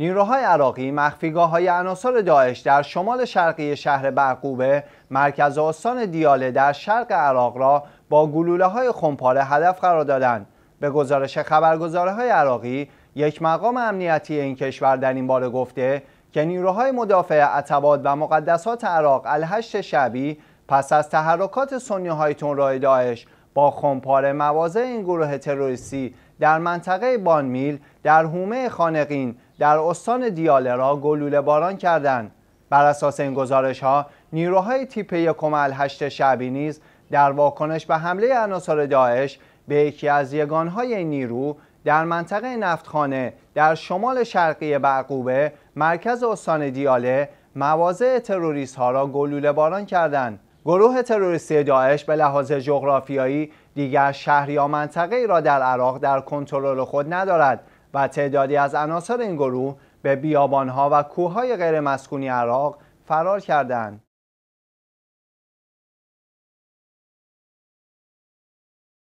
نیروهای عراقی مخفیگاه های عناصر داعش در شمال شرقی شهر برقوبه مرکز استان دیاله در شرق عراق را با گلوله های خمپاره هدف قرار دادند به گزارش های عراقی یک مقام امنیتی این کشور در این باره گفته که نیروهای مدافع عتبات و مقدسات عراق الهشت شبی پس از تحرکات سنی های تنرای داعش با خمپاره موازه این گروه تروریستی در منطقه بانمیل در حومه خانقین در استان دیاله را گلوله باران کردند بر اساس این گزارش ها نیروهای تیپ کمل هشت شعبی نیز در واکنش به حمله عناصر داعش به یکی از یگانهای این نیرو در منطقه نفتخانه در شمال شرقی بعقوبه مرکز استان دیاله مواضع تروریست ها را گلوله باران کردند گروه تروریستی داعش به لحاظ جغرافیایی دیگر شهر یا منطقه ای را در عراق در کنترل خود ندارد و تعدادی از عناصر این گروه به بیابانها و کوههای غیرمسکونی عراق فرار کردند.